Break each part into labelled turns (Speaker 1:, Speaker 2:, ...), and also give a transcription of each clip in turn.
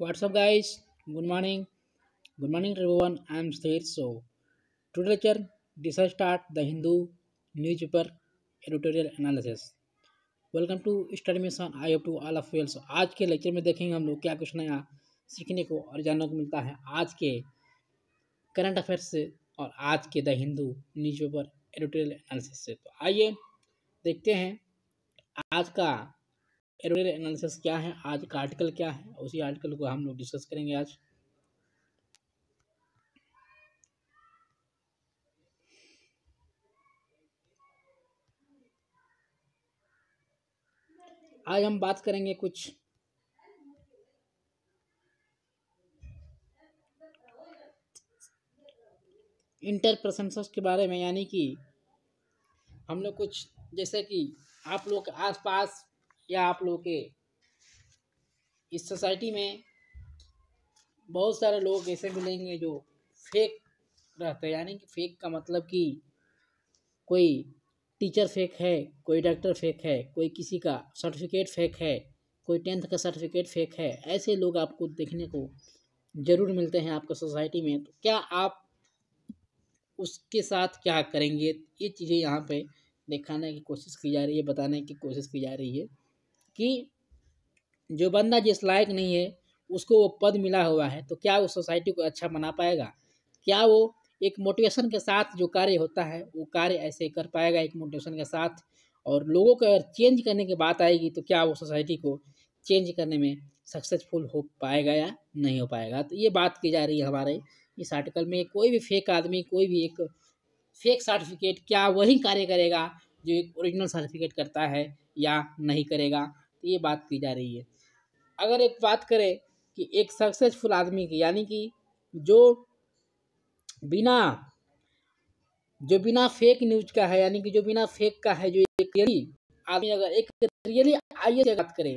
Speaker 1: WhatsApp guys good morning good morning everyone I am Sthir so today lecture this start the Hindu newspaper editorial analysis welcome to study mission I hope to all of you all आज के lecture में देखेंगे हम लोग क्या कुछ नया सीखने को और जानने को मिलता है आज के करंट अफेयर्स से और आज के the Hindu newspaper editorial analysis से तो आइए देखते हैं आज का एरोल एनालिसिस क्या है आज का आर्टिकल क्या है उसी आर्टिकल को हम लोग डिस्कस करेंगे आज आज हम बात करेंगे कुछ इंटरप्रशंसस के बारे में यानी कि हम लोग कुछ जैसे कि आप लोग के आसपास या आप लोग के इस सोसाइटी में बहुत सारे लोग ऐसे मिलेंगे जो फेक रहते हैं यानी कि फेक का मतलब कि कोई टीचर फेक है कोई डॉक्टर फेक है कोई किसी का सर्टिफिकेट फेक है कोई टेंथ का सर्टिफिकेट फेक है ऐसे लोग आपको देखने को ज़रूर मिलते हैं आपको सोसाइटी में तो क्या आप उसके साथ क्या करेंगे ये चीज़ें यहाँ पे दिखाने की कोशिश की जा रही है बताने की कोशिश की जा रही है कि जो बंदा जिस लायक नहीं है उसको वो पद मिला हुआ है तो क्या वो सोसाइटी को अच्छा बना पाएगा क्या वो एक मोटिवेशन के साथ जो कार्य होता है वो कार्य ऐसे कर पाएगा एक मोटिवेशन के साथ और लोगों को अगर चेंज करने की बात आएगी तो क्या वो सोसाइटी को चेंज करने में सक्सेसफुल हो पाएगा या नहीं हो पाएगा तो ये बात की जा रही है हमारे इस आर्टिकल में कोई भी फेक आदमी कोई भी एक फेक सर्टिफिकेट क्या वही कार्य करेगा जो एक ओरिजिनल सर्टिफिकेट करता है या नहीं करेगा तो ये बात की जा रही है अगर एक बात करें कि एक सक्सेसफुल आदमी की यानी कि जो बिना जो बिना फेक न्यूज का है यानी कि जो बिना फेक का है जो एक रियली आदमी अगर एक रियली आई एस बात करें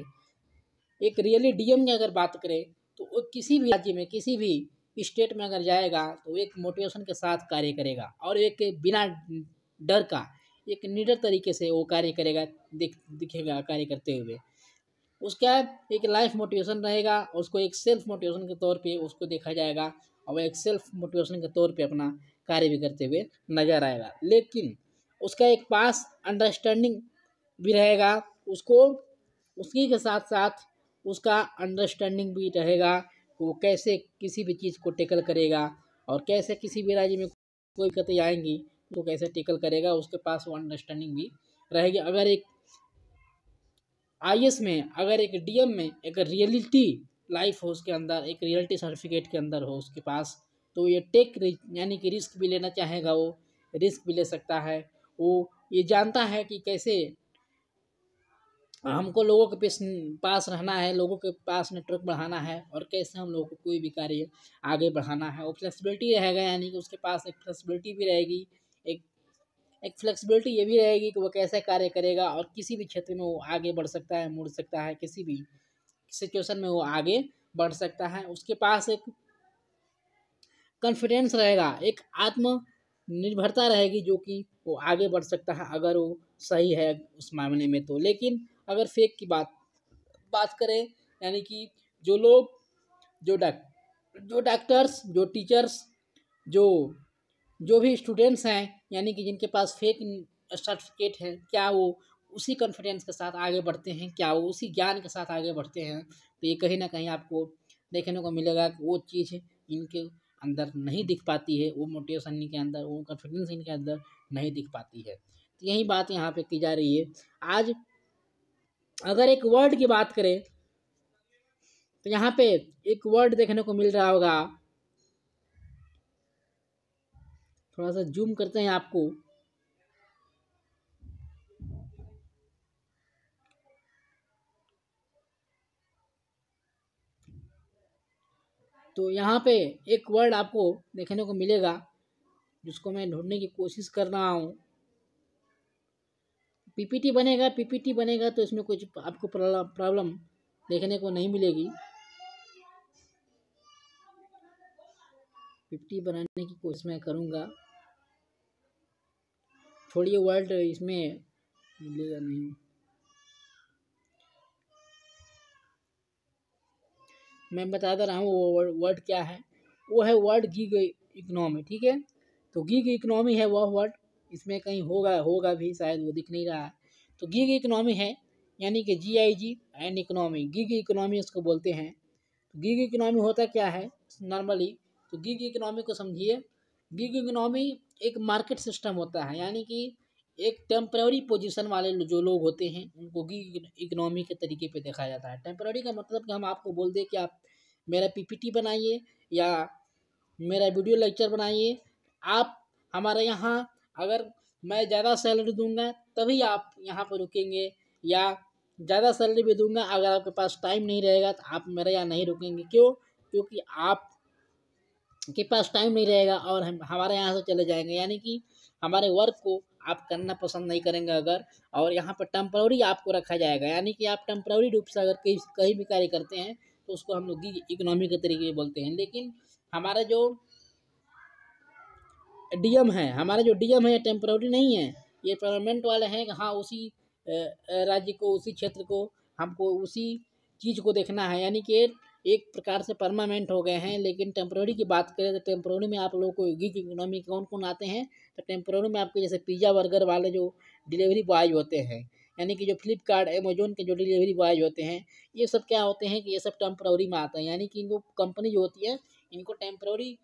Speaker 1: एक रियली डीएम की अगर बात करें तो वो किसी भी राज्य में किसी भी स्टेट में अगर जाएगा तो एक मोटिवेशन के साथ कार्य करेगा और एक बिना डर का एक निडर तरीके से वो कार्य करेगा दिख दिखेगा कार्य करते हुए उसका एक लाइफ मोटिवेशन रहेगा उसको एक सेल्फ मोटिवेशन के तौर पे उसको देखा जाएगा और एक सेल्फ मोटिवेशन के तौर पे अपना कार्य भी करते हुए नजर आएगा लेकिन उसका एक पास अंडरस्टैंडिंग भी रहेगा उसको उसी के साथ साथ उसका अंडरस्टैंडिंग भी रहेगा वो कैसे किसी भी चीज़ को टेकल करेगा और कैसे किसी भी राज्य में कोई दिक्कतें आएंगी को कैसे टेकल करेगा उसके पास वो अंडरस्टैंडिंग भी रहेगी अगर एक आई में अगर एक डी में एक रियलिटी लाइफ हो उसके अंदर एक रियलिटी सर्टिफिकेट के अंदर हो उसके पास तो ये टेक यानी कि रिस्क भी लेना चाहेगा वो रिस्क भी ले सकता है वो ये जानता है कि कैसे हमको लोगों के पास रहना है लोगों के पास नेटवर्क बढ़ाना है और कैसे हम लोगों को कोई भी कार्य आगे बढ़ाना है वो फ्लेक्सिबिलिटी रहेगा यानी कि उसके पास एक फ्लेक्सिबिलिटी भी रहेगी एक फ्लेक्सिबिलिटी ये भी रहेगी कि वो कैसे कार्य करेगा और किसी भी क्षेत्र में वो आगे बढ़ सकता है मुड़ सकता है किसी भी सिचुएशन में वो आगे बढ़ सकता है उसके पास एक कॉन्फिडेंस रहेगा एक आत्म निर्भरता रहेगी जो कि वो आगे बढ़ सकता है अगर वो सही है उस मामले में तो लेकिन अगर फेक की बात बात करें यानी कि जो लोग जो डॉक्टर जो डॉक्टर्स जो टीचर्स जो जो भी स्टूडेंट्स हैं यानी कि जिनके पास फेक सर्टिफिकेट है क्या वो उसी कॉन्फिडेंस के साथ आगे बढ़ते हैं क्या वो उसी ज्ञान के साथ आगे बढ़ते हैं तो ये कहीं ना कहीं आपको देखने को मिलेगा कि वो चीज़ इनके अंदर नहीं दिख पाती है वो मोटिवेशन इनके अंदर वो कॉन्फिडेंस इनके अंदर नहीं दिख पाती है तो यही बात यहाँ पे की जा रही है आज अगर एक वर्ड की बात करें तो यहाँ पे एक वर्ड देखने को मिल रहा होगा थोड़ा सा जूम करते हैं आपको तो यहाँ पे एक वर्ड आपको देखने को मिलेगा जिसको मैं ढूंढने की कोशिश कर रहा हूँ पीपीटी बनेगा पीपीटी बनेगा तो इसमें कुछ आपको प्रॉब्लम देखने को नहीं मिलेगी पीपीटी बनाने की कोशिश मैं करूँगा छोड़िए वर्ल्ड इसमें मिलेगा नहीं मैं बता दे तो रहा हूँ वो वर्ड क्या है वो है वर्ड गिग इकोनॉमी ठीक है तो गिग इकोनॉमी है वह वर्ड इसमें कहीं होगा होगा भी शायद वो दिख नहीं रहा है तो गिग इकोनॉमी है यानी कि G I G and economy gig economy उसको बोलते हैं तो गिग इकोनॉमी होता क्या है नॉर्मली तो गिग इकोनॉमी को समझिए गिग इकोनॉमी एक मार्केट सिस्टम होता है यानी कि एक टेम्प्रेरी पोजीशन वाले जो लोग होते हैं उनको इकनॉमी के तरीके पे देखा जाता है टेम्प्रेरी का मतलब कि हम आपको बोल दें कि आप मेरा पीपीटी बनाइए या मेरा वीडियो लेक्चर बनाइए आप हमारे यहाँ अगर मैं ज़्यादा सैलरी दूंगा तभी आप यहाँ पर रुकेंगे या ज़्यादा सैलरी भी दूंगा अगर आपके पास टाइम नहीं रहेगा तो आप मेरे यहाँ नहीं रुकेंगे क्यों क्योंकि आप के पास टाइम नहीं रहेगा और हम हमारे यहाँ से चले जाएंगे यानी कि हमारे वर्क को आप करना पसंद नहीं करेंगे अगर और यहाँ पर टेम्प्रोरी आपको रखा जाएगा यानी कि आप टेम्प्रोरी रूप से अगर कहीं कहीं भी कार्य करते हैं तो उसको हम लोग इकोनॉमी के तरीके से बोलते हैं लेकिन हमारा जो डीएम है हमारा जो डीएम है ये टेम्प्रोरी नहीं है ये परमानेंट वाले हैं कि हाँ उसी राज्य को उसी क्षेत्र को हमको उसी चीज़ को देखना है यानी कि एक प्रकार से परमानेंट हो गए हैं लेकिन टेम्प्रोरी की बात करें तो टेम्प्रोरी में आप लोगों को गिग इकोनॉमी कौन कौन आते हैं तो टेम्प्रोरी में आपके जैसे पिज़्ज़ा बर्गर वाले जो डिलीवरी बॉयज होते हैं यानी कि जो फ्लिपकार्ट अमेजोन के जो डिलीवरी बॉयज होते हैं ये सब क्या होते हैं कि ये सब टेम्प्रोरी में आते हैं यानी कि इनको कंपनी जो होती है इनको टेम्प्रोरी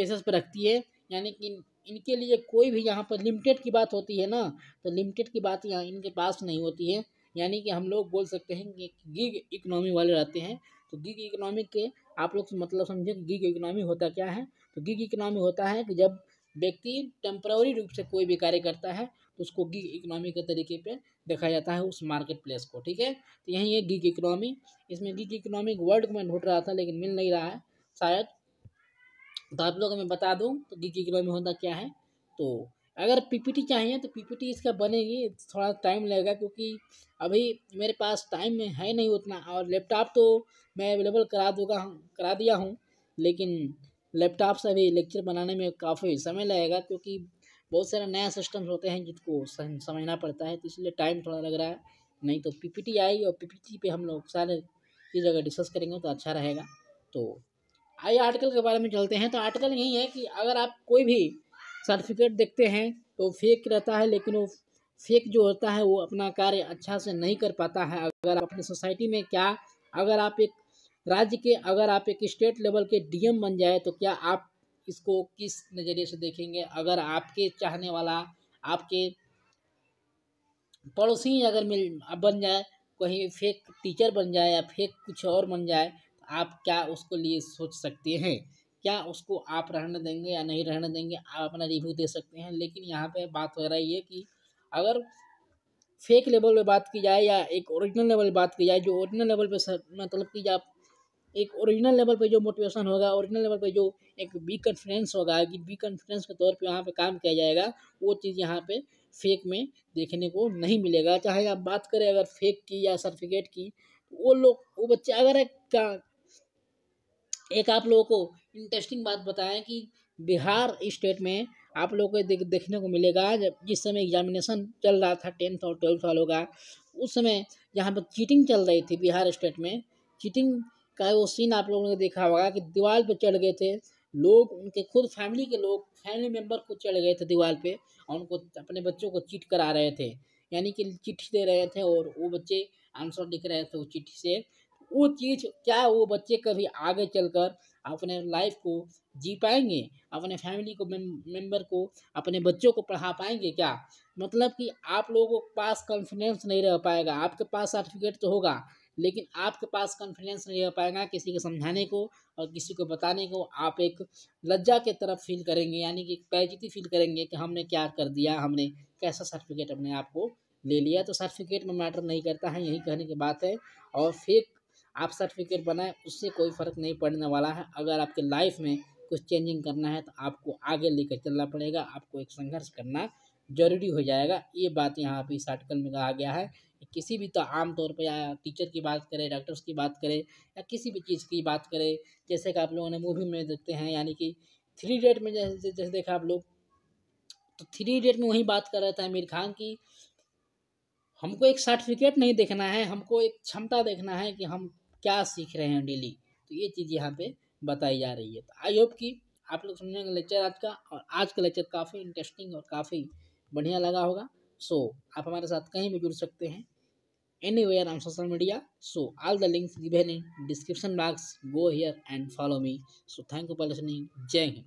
Speaker 1: बेसिस पर रखती है यानी कि इनके लिए कोई भी यहाँ पर लिमिटेड की बात होती है ना तो लिमिटेड की बात यहाँ इनके पास नहीं होती है यानी कि हम लोग बोल सकते हैं कि गिग इकोनॉमी वाले रहते हैं तो गिग इकोनॉमी के आप लोग मतलब समझें कि गिग इकोनॉमी होता क्या है तो गिग इकोनॉमी होता है कि जब व्यक्ति टेम्पररी रूप से कोई भी कार्य करता है तो उसको गिग इकोनॉमी के तरीके पे देखा जाता है उस मार्केट प्लेस को ठीक है तो यही है गिग इकोनॉमी इसमें गिग इकोनॉमी वर्ल्ड को मैं ढूंढ रहा था लेकिन मिल नहीं रहा है शायद तो आप लोग मैं बता दूँ तो गिग इकोनॉमी होता क्या है तो अगर पीपीटी चाहिए तो पीपीटी इसका बनेगी थोड़ा टाइम लगेगा क्योंकि अभी मेरे पास टाइम में है नहीं उतना और लैपटॉप तो मैं अवेलेबल करा दूंगा करा दिया हूँ लेकिन लैपटॉप से अभी लेक्चर बनाने में काफ़ी समय लगेगा क्योंकि बहुत सारे नया सिस्टम्स होते हैं जिनको समझना पड़ता है तो इसलिए टाइम थोड़ा लग रहा है नहीं तो पीपीटी आएगी और पीपीटी पे हम लोग सारे चीज़ अगर डिस्कस करेंगे तो अच्छा रहेगा तो आइए आर्टिकल के बारे में चलते हैं तो आर्टिकल यही है कि अगर आप कोई भी सर्टिफिकेट देखते हैं तो फेक रहता है लेकिन वो फेक जो होता है वो अपना कार्य अच्छा से नहीं कर पाता है अगर आप अपनी सोसाइटी में क्या अगर आप एक राज्य के अगर आप एक स्टेट लेवल के डीएम बन जाए तो क्या आप इसको किस नज़रिए से देखेंगे अगर आपके चाहने वाला आपके पड़ोसी अगर मिल बन जाए कहीं फेक टीचर बन जाए या फेक कुछ और बन जाए तो आप क्या उसको लिए सोच सकते हैं क्या उसको आप रहने देंगे या नहीं रहने देंगे आप अपना रिव्यू दे सकते हैं लेकिन यहाँ पे बात हो रही है कि अगर फेक लेवल पे बात की जाए या एक ओरिजिनल लेवल पे बात की जाए जो ओरिजिनल लेवल पे सर मतलब कि आप एक ओरिजिनल लेवल पे जो मोटिवेशन होगा ओरिजिनल लेवल पे जो एक बी कॉन्फिडेंस होगा कि बी कॉन्फिडेंस के तौर पे वहाँ पे काम किया जाएगा वो चीज़ यहाँ पे फेक में देखने को नहीं मिलेगा चाहे आप बात करें अगर फेक की या सर्टिफिकेट की वो लोग वो बच्चे अगर एक एक आप लोगों को इंटरेस्टिंग बात बताएं कि बिहार स्टेट में आप लोगों को देख, देखने को मिलेगा जब जिस समय एग्जामिनेशन चल रहा था टेंथ और ट्वेल्थ वालों का उस समय यहाँ पर चीटिंग चल रही थी बिहार स्टेट में चीटिंग का वो सीन आप लोगों ने देखा होगा कि दीवार पर चढ़ गए थे लोग उनके खुद फैमिली के लोग फैमिली मेम्बर खुद चढ़ गए थे दीवार पे और उनको अपने बच्चों को चीट करा रहे थे यानी कि चिट्ठी दे रहे थे और वो बच्चे आंसर लिख रहे थे वो चिट्ठी से वो चीज़ क्या वो बच्चे कभी आगे चलकर अपने लाइफ को जी पाएंगे अपने फैमिली को मेंबर को अपने बच्चों को पढ़ा पाएंगे क्या मतलब कि आप लोगों के पास कॉन्फिडेंस नहीं रह पाएगा आपके पास सर्टिफिकेट तो होगा लेकिन आपके पास कॉन्फिडेंस नहीं रह पाएगा किसी को समझाने को और किसी को बताने को आप एक लज्जा के तरफ फील करेंगे यानी कि पैजिती फील करेंगे कि हमने क्या कर दिया हमने कैसा सर्टिफिकेट अपने आप को ले लिया तो सर्टिफिकेट में मैटर नहीं करता है यही कहने की बात है और फेक आप सर्टिफिकेट बनाएं उससे कोई फ़र्क नहीं पड़ने वाला है अगर आपके लाइफ में कुछ चेंजिंग करना है तो आपको आगे लेकर चलना पड़ेगा आपको एक संघर्ष करना जरूरी हो जाएगा ये बात यहाँ पर इस आर्टिकल में कहा गया है किसी भी तो आम तौर पर या टीचर की बात करें डॉक्टर्स की बात करें या किसी भी चीज़ की बात करें जैसे कि आप लोगों ने मूवी में देखते हैं यानी कि थ्री डेट में जैसे जैसे देखा आप लोग तो थ्री डेट में वही बात कर रहे थे आमिर खान की हमको एक सर्टिफिकेट नहीं देखना है हमको एक क्षमता देखना है कि हम क्या सीख रहे हैं डेली तो ये चीज़ यहाँ पे बताई जा रही है तो आई होप कि आप लोग समझेंगे लेक्चर आज का और आज का लेक्चर काफ़ी इंटरेस्टिंग और काफ़ी बढ़िया लगा होगा सो so, आप हमारे साथ कहीं भी जुड़ सकते हैं anywhere on social media so all the links given in description box go here and follow me so thank you for listening जय हिंद